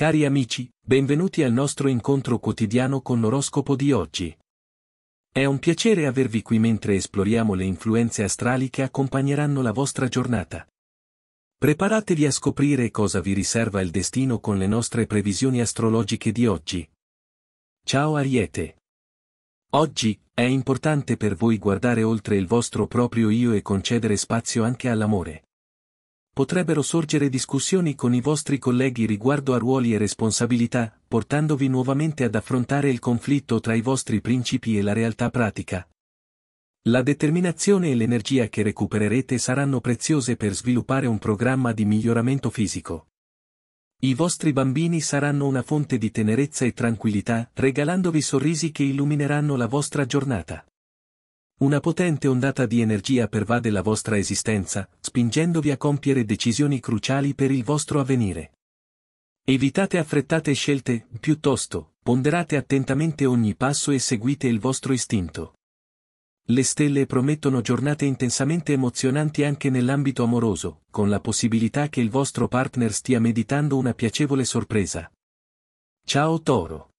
Cari amici, benvenuti al nostro incontro quotidiano con l'oroscopo di oggi. È un piacere avervi qui mentre esploriamo le influenze astrali che accompagneranno la vostra giornata. Preparatevi a scoprire cosa vi riserva il destino con le nostre previsioni astrologiche di oggi. Ciao Ariete. Oggi, è importante per voi guardare oltre il vostro proprio io e concedere spazio anche all'amore potrebbero sorgere discussioni con i vostri colleghi riguardo a ruoli e responsabilità, portandovi nuovamente ad affrontare il conflitto tra i vostri principi e la realtà pratica. La determinazione e l'energia che recupererete saranno preziose per sviluppare un programma di miglioramento fisico. I vostri bambini saranno una fonte di tenerezza e tranquillità, regalandovi sorrisi che illumineranno la vostra giornata. Una potente ondata di energia pervade la vostra esistenza, spingendovi a compiere decisioni cruciali per il vostro avvenire. Evitate affrettate scelte, piuttosto, ponderate attentamente ogni passo e seguite il vostro istinto. Le stelle promettono giornate intensamente emozionanti anche nell'ambito amoroso, con la possibilità che il vostro partner stia meditando una piacevole sorpresa. Ciao Toro!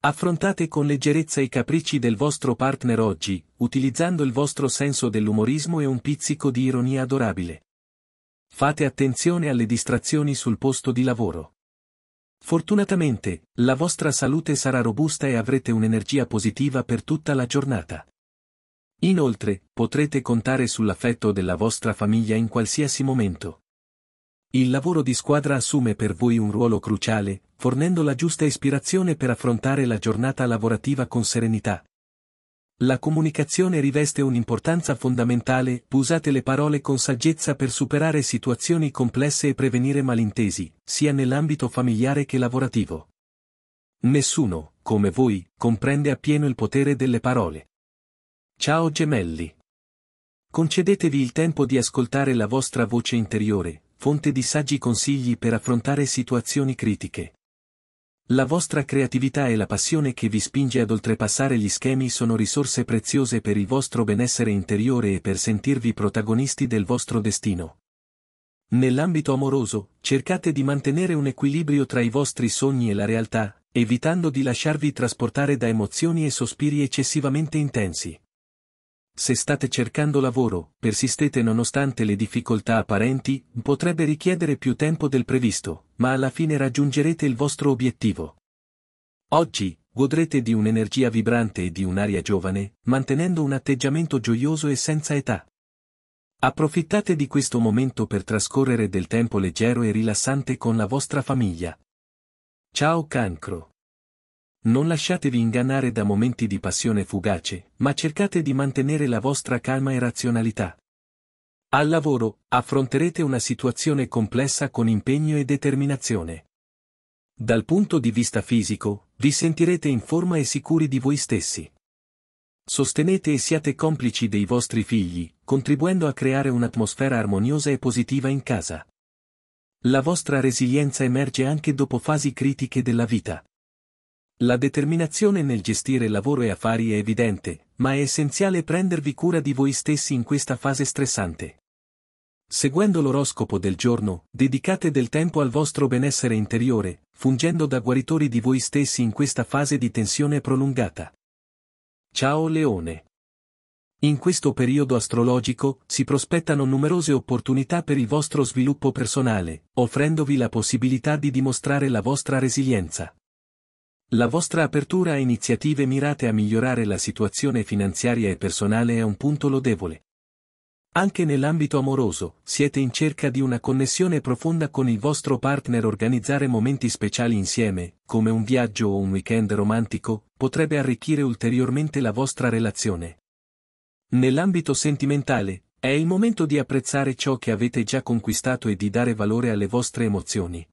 Affrontate con leggerezza i capricci del vostro partner oggi, utilizzando il vostro senso dell'umorismo e un pizzico di ironia adorabile. Fate attenzione alle distrazioni sul posto di lavoro. Fortunatamente, la vostra salute sarà robusta e avrete un'energia positiva per tutta la giornata. Inoltre, potrete contare sull'affetto della vostra famiglia in qualsiasi momento. Il lavoro di squadra assume per voi un ruolo cruciale, fornendo la giusta ispirazione per affrontare la giornata lavorativa con serenità. La comunicazione riveste un'importanza fondamentale, usate le parole con saggezza per superare situazioni complesse e prevenire malintesi, sia nell'ambito familiare che lavorativo. Nessuno, come voi, comprende appieno il potere delle parole. Ciao gemelli. Concedetevi il tempo di ascoltare la vostra voce interiore, fonte di saggi consigli per affrontare situazioni critiche. La vostra creatività e la passione che vi spinge ad oltrepassare gli schemi sono risorse preziose per il vostro benessere interiore e per sentirvi protagonisti del vostro destino. Nell'ambito amoroso, cercate di mantenere un equilibrio tra i vostri sogni e la realtà, evitando di lasciarvi trasportare da emozioni e sospiri eccessivamente intensi. Se state cercando lavoro, persistete nonostante le difficoltà apparenti, potrebbe richiedere più tempo del previsto, ma alla fine raggiungerete il vostro obiettivo. Oggi, godrete di un'energia vibrante e di un'aria giovane, mantenendo un atteggiamento gioioso e senza età. Approfittate di questo momento per trascorrere del tempo leggero e rilassante con la vostra famiglia. Ciao cancro! Non lasciatevi ingannare da momenti di passione fugace, ma cercate di mantenere la vostra calma e razionalità. Al lavoro, affronterete una situazione complessa con impegno e determinazione. Dal punto di vista fisico, vi sentirete in forma e sicuri di voi stessi. Sostenete e siate complici dei vostri figli, contribuendo a creare un'atmosfera armoniosa e positiva in casa. La vostra resilienza emerge anche dopo fasi critiche della vita. La determinazione nel gestire lavoro e affari è evidente, ma è essenziale prendervi cura di voi stessi in questa fase stressante. Seguendo l'oroscopo del giorno, dedicate del tempo al vostro benessere interiore, fungendo da guaritori di voi stessi in questa fase di tensione prolungata. Ciao Leone! In questo periodo astrologico si prospettano numerose opportunità per il vostro sviluppo personale, offrendovi la possibilità di dimostrare la vostra resilienza. La vostra apertura a iniziative mirate a migliorare la situazione finanziaria e personale è un punto lodevole. Anche nell'ambito amoroso, siete in cerca di una connessione profonda con il vostro partner organizzare momenti speciali insieme, come un viaggio o un weekend romantico, potrebbe arricchire ulteriormente la vostra relazione. Nell'ambito sentimentale, è il momento di apprezzare ciò che avete già conquistato e di dare valore alle vostre emozioni.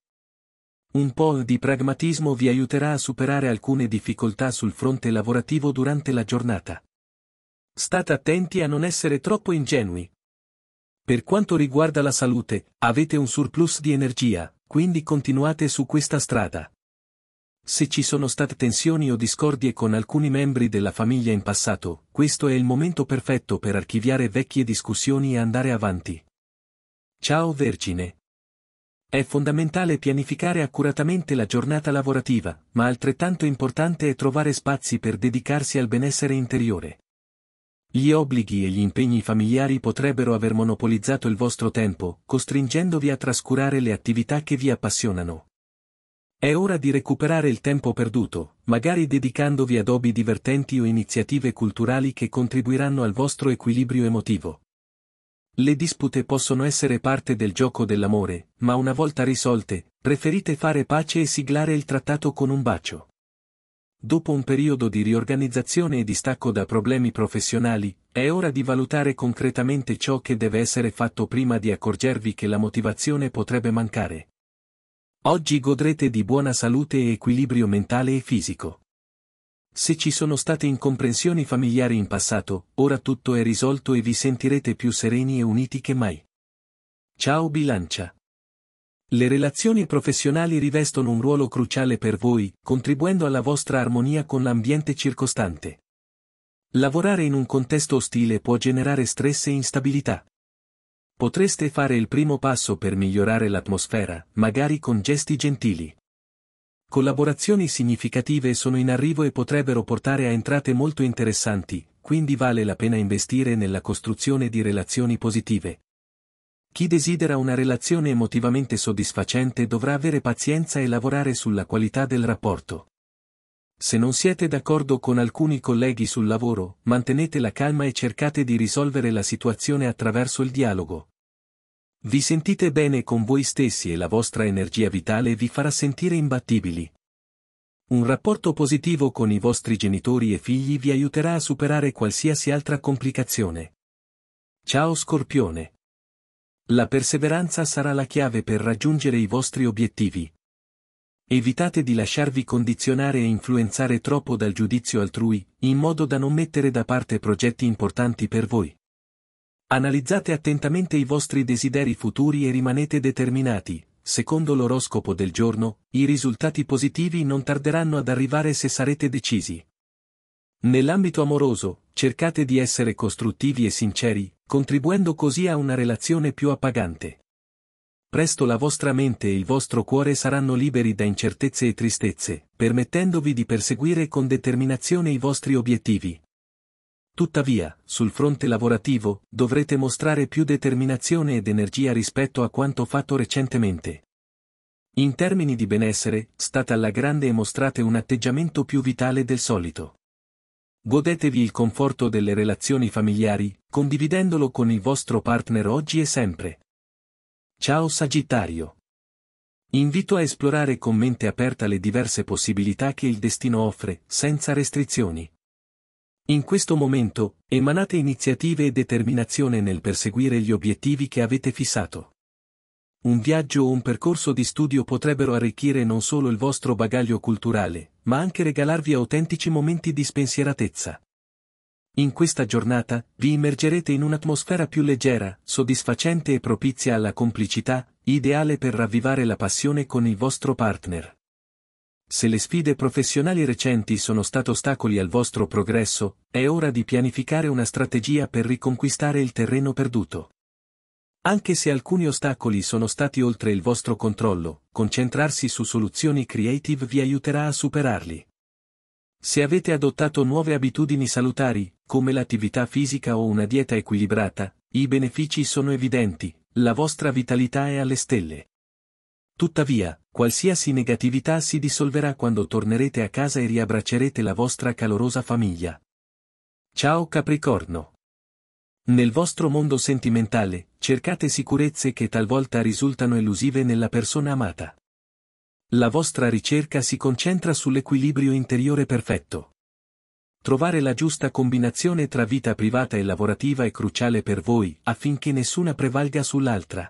Un po' di pragmatismo vi aiuterà a superare alcune difficoltà sul fronte lavorativo durante la giornata. State attenti a non essere troppo ingenui. Per quanto riguarda la salute, avete un surplus di energia, quindi continuate su questa strada. Se ci sono state tensioni o discordie con alcuni membri della famiglia in passato, questo è il momento perfetto per archiviare vecchie discussioni e andare avanti. Ciao Vergine! È fondamentale pianificare accuratamente la giornata lavorativa, ma altrettanto importante è trovare spazi per dedicarsi al benessere interiore. Gli obblighi e gli impegni familiari potrebbero aver monopolizzato il vostro tempo, costringendovi a trascurare le attività che vi appassionano. È ora di recuperare il tempo perduto, magari dedicandovi ad hobby divertenti o iniziative culturali che contribuiranno al vostro equilibrio emotivo. Le dispute possono essere parte del gioco dell'amore, ma una volta risolte, preferite fare pace e siglare il trattato con un bacio. Dopo un periodo di riorganizzazione e distacco da problemi professionali, è ora di valutare concretamente ciò che deve essere fatto prima di accorgervi che la motivazione potrebbe mancare. Oggi godrete di buona salute e equilibrio mentale e fisico. Se ci sono state incomprensioni familiari in passato, ora tutto è risolto e vi sentirete più sereni e uniti che mai. Ciao Bilancia. Le relazioni professionali rivestono un ruolo cruciale per voi, contribuendo alla vostra armonia con l'ambiente circostante. Lavorare in un contesto ostile può generare stress e instabilità. Potreste fare il primo passo per migliorare l'atmosfera, magari con gesti gentili. Collaborazioni significative sono in arrivo e potrebbero portare a entrate molto interessanti, quindi vale la pena investire nella costruzione di relazioni positive. Chi desidera una relazione emotivamente soddisfacente dovrà avere pazienza e lavorare sulla qualità del rapporto. Se non siete d'accordo con alcuni colleghi sul lavoro, mantenete la calma e cercate di risolvere la situazione attraverso il dialogo. Vi sentite bene con voi stessi e la vostra energia vitale vi farà sentire imbattibili. Un rapporto positivo con i vostri genitori e figli vi aiuterà a superare qualsiasi altra complicazione. Ciao Scorpione. La perseveranza sarà la chiave per raggiungere i vostri obiettivi. Evitate di lasciarvi condizionare e influenzare troppo dal giudizio altrui, in modo da non mettere da parte progetti importanti per voi. Analizzate attentamente i vostri desideri futuri e rimanete determinati. Secondo l'oroscopo del giorno, i risultati positivi non tarderanno ad arrivare se sarete decisi. Nell'ambito amoroso, cercate di essere costruttivi e sinceri, contribuendo così a una relazione più appagante. Presto la vostra mente e il vostro cuore saranno liberi da incertezze e tristezze, permettendovi di perseguire con determinazione i vostri obiettivi. Tuttavia, sul fronte lavorativo, dovrete mostrare più determinazione ed energia rispetto a quanto fatto recentemente. In termini di benessere, state alla grande e mostrate un atteggiamento più vitale del solito. Godetevi il conforto delle relazioni familiari, condividendolo con il vostro partner oggi e sempre. Ciao Sagittario. Invito a esplorare con mente aperta le diverse possibilità che il destino offre, senza restrizioni. In questo momento, emanate iniziative e determinazione nel perseguire gli obiettivi che avete fissato. Un viaggio o un percorso di studio potrebbero arricchire non solo il vostro bagaglio culturale, ma anche regalarvi autentici momenti di spensieratezza. In questa giornata, vi immergerete in un'atmosfera più leggera, soddisfacente e propizia alla complicità, ideale per ravvivare la passione con il vostro partner se le sfide professionali recenti sono state ostacoli al vostro progresso, è ora di pianificare una strategia per riconquistare il terreno perduto. Anche se alcuni ostacoli sono stati oltre il vostro controllo, concentrarsi su soluzioni creative vi aiuterà a superarli. Se avete adottato nuove abitudini salutari, come l'attività fisica o una dieta equilibrata, i benefici sono evidenti, la vostra vitalità è alle stelle. Tuttavia, qualsiasi negatività si dissolverà quando tornerete a casa e riabbraccerete la vostra calorosa famiglia. Ciao Capricorno! Nel vostro mondo sentimentale, cercate sicurezze che talvolta risultano elusive nella persona amata. La vostra ricerca si concentra sull'equilibrio interiore perfetto. Trovare la giusta combinazione tra vita privata e lavorativa è cruciale per voi, affinché nessuna prevalga sull'altra.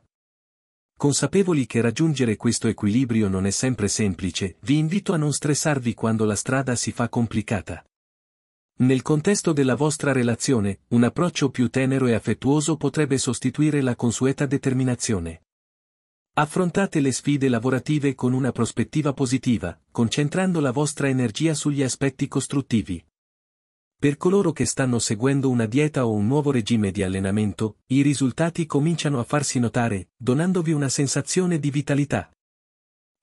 Consapevoli che raggiungere questo equilibrio non è sempre semplice, vi invito a non stressarvi quando la strada si fa complicata. Nel contesto della vostra relazione, un approccio più tenero e affettuoso potrebbe sostituire la consueta determinazione. Affrontate le sfide lavorative con una prospettiva positiva, concentrando la vostra energia sugli aspetti costruttivi. Per coloro che stanno seguendo una dieta o un nuovo regime di allenamento, i risultati cominciano a farsi notare, donandovi una sensazione di vitalità.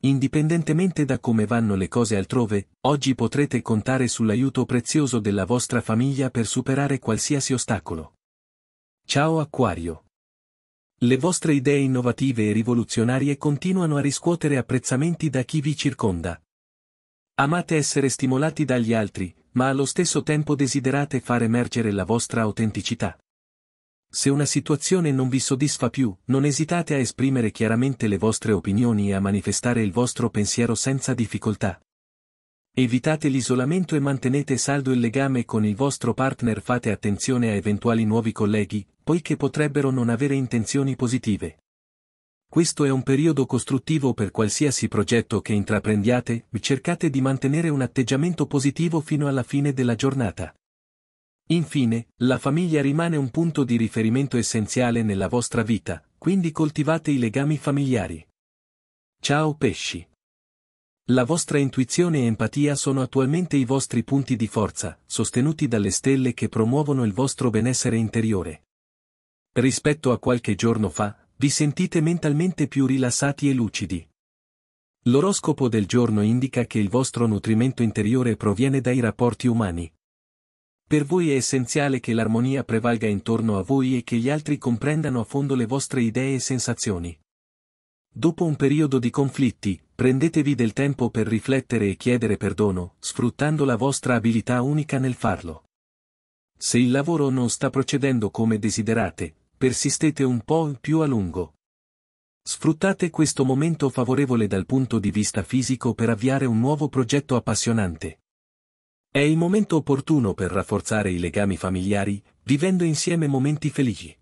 Indipendentemente da come vanno le cose altrove, oggi potrete contare sull'aiuto prezioso della vostra famiglia per superare qualsiasi ostacolo. Ciao Aquario! Le vostre idee innovative e rivoluzionarie continuano a riscuotere apprezzamenti da chi vi circonda. Amate essere stimolati dagli altri, ma allo stesso tempo desiderate far emergere la vostra autenticità. Se una situazione non vi soddisfa più, non esitate a esprimere chiaramente le vostre opinioni e a manifestare il vostro pensiero senza difficoltà. Evitate l'isolamento e mantenete saldo il legame con il vostro partner. Fate attenzione a eventuali nuovi colleghi, poiché potrebbero non avere intenzioni positive questo è un periodo costruttivo per qualsiasi progetto che intraprendiate, cercate di mantenere un atteggiamento positivo fino alla fine della giornata. Infine, la famiglia rimane un punto di riferimento essenziale nella vostra vita, quindi coltivate i legami familiari. Ciao pesci! La vostra intuizione e empatia sono attualmente i vostri punti di forza, sostenuti dalle stelle che promuovono il vostro benessere interiore. Rispetto a qualche giorno fa, vi sentite mentalmente più rilassati e lucidi. L'oroscopo del giorno indica che il vostro nutrimento interiore proviene dai rapporti umani. Per voi è essenziale che l'armonia prevalga intorno a voi e che gli altri comprendano a fondo le vostre idee e sensazioni. Dopo un periodo di conflitti, prendetevi del tempo per riflettere e chiedere perdono, sfruttando la vostra abilità unica nel farlo. Se il lavoro non sta procedendo come desiderate, persistete un po' più a lungo. Sfruttate questo momento favorevole dal punto di vista fisico per avviare un nuovo progetto appassionante. È il momento opportuno per rafforzare i legami familiari, vivendo insieme momenti felici.